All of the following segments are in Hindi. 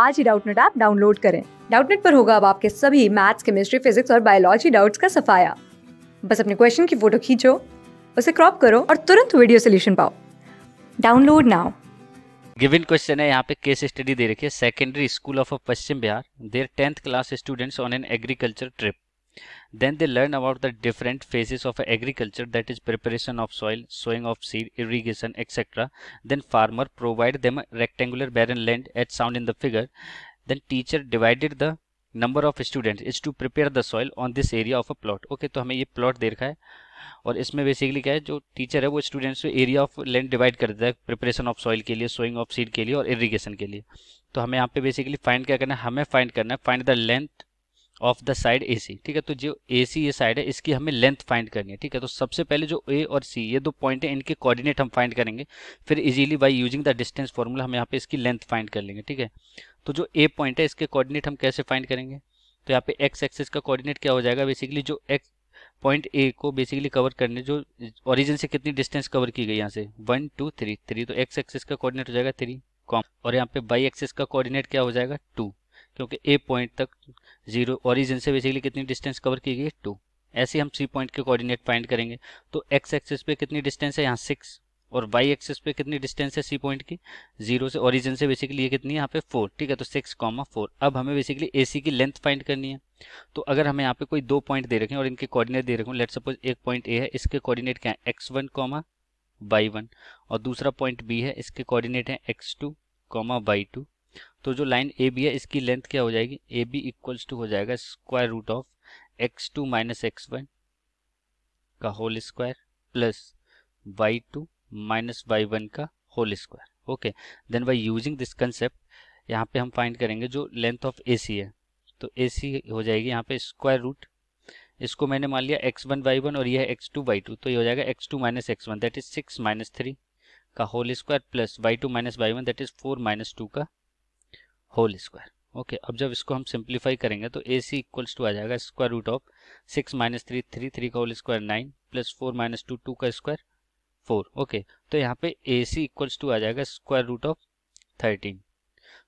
आज ही डाउटनेट ऐप डाउनलोड करें डाउटनेट पर होगा अब आपके सभी मैथ्स केमिस्ट्री फिजिक्स और बायोलॉजी डाउट्स का सफाया बस अपने क्वेश्चन की फोटो खींचो उसे क्रॉप करो और तुरंत वीडियो सोल्यूशन पाओ डाउनलोड नाउ गिवन क्वेश्चन है यहाँ पे केस स्टडी दे रखी है secondary school of Paschim Bihar their tenth class students on an agriculture trip Then they learn about the different phases of agriculture that is preparation of soil, sowing of seed, irrigation, etc. Then farmer provide them a rectangular barren land as shown in the figure. Then teacher divided the number of student is to prepare the soil on this area of a plot okay तो हमें ये प्लॉट दे रखा है और इसमें बेसिकली क्या है जो टीचर है वो स्टूडेंट्स को एरिया ऑफ लैंड डिवाइड कर देता है प्रिपरेशन ऑफ सॉइल के लिए सोइंग ऑफ सीड के लिए और इरीगेशन के लिए तो हमें यहाँ पे बेसिकली फाइंड क्या करना है हमें फाइंड करना है find the length of the side A C ठीक है तो जो ए सी ये साइड है इसकी हमें लेंथ फाइंड करनी है ठीक है तो सबसे पहले जो ए और सी ये दो पॉइंट है इनके कोऑर्डिनेट हम फाइंड करेंगे फिर easily by using the distance formula हम यहाँ पे इसकी लेंथ फाइंड कर लेंगे ठीक है तो जो ए पॉइंट है इसके कोऑर्डिनेट हम कैसे फाइंड करेंगे तो यहाँ पे एक्स एक्सिस का कॉर्डिनेट क्या हो जाएगा बेसिकली जो एक्स पॉइंट ए को बेसिकली कवर करने जो ऑरिजिन से कितनी डिस्टेंस कवर की गई यहाँ से वन टू थ्री थ्री तो एक्स एक्सिस का कॉर्डिनेट हो जाएगा थ्री कॉम और यहाँ पे बाई एक्सिस का कॉर्डिनेट क्या हो जाएगा टू क्योंकि ए पॉइंट तक जीरो ओरिजिन से बेसिकली कितनी डिस्टेंस कवर की गई टू ऐसे हम सी पॉइंट के कोऑर्डिनेट फाइंड करेंगे तो एक्स एक्सिस पे कितनी डिस्टेंस है यहाँ सिक्स और वाई एक्सिस पे कितनी डिस्टेंस है सी पॉइंट की जीरो से ओरिजिन से बेसिकली ये कितनी है यहाँ पे फोर ठीक है तो सिक्स कॉमा फोर अब हमें बेसिकली ए सी की लेंथ फाइंड करनी है तो अगर हमें यहाँ पे कोई दो पॉइंट दे हैं और इनके कॉर्डिनेट दे रखें लेट सपोज एक पॉइंट ए है इसके कॉर्डिनेट क्या है X one comma Y one और दूसरा पॉइंट बी है इसके कॉर्डिनेट है X two comma Y two तो जो लाइन ए बी है इसकी लेंथ क्या हो जाएगी ए बी इक्वल्स टू हो जाएगा square root of X two minus X one का whole square plus Y two minus Y one का whole square okay then by using this concept यहाँ पे हम फाइंड करेंगे जो लेंथ ऑफ ए सी है तो ए सी हो जाएगी यहाँ पे स्क्वायर रूट इसको मैंने मान लिया एक्स वन वाई वन और यह एक्स टू वाई टू तो ये हो जाएगा X two minus X one that is six minus three का whole square plus Y two minus Y one that is four minus two का होल स्क्वायर ओके अब जब इसको हम सिंप्लीफाई करेंगे तो ए सी इक्वल्स टू आ जाएगा square root of six minus three three three का whole square nine plus four minus two two का स्क्वायर फोर ओके तो यहाँ पे ए सी इक्वल्स टू आ जाएगा स्क्वायर रूट ऑफ थर्टीन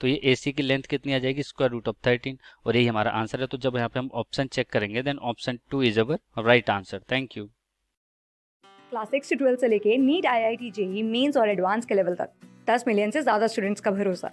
तो ये ए सी की लेंथ कितनी आ जाएगी स्क्वायर रूट ऑफ थर्टीन और यही हमारा आंसर है तो जब यहाँ पे हम ऑप्शन चेक करेंगे then option two is our right answer thank you class six से ट्वेल्थ से लेके NEET I I T JEE mains और एडवांस के लेवल तक दस मिलियन से ज्यादा स्टूडेंट्स का भरोसा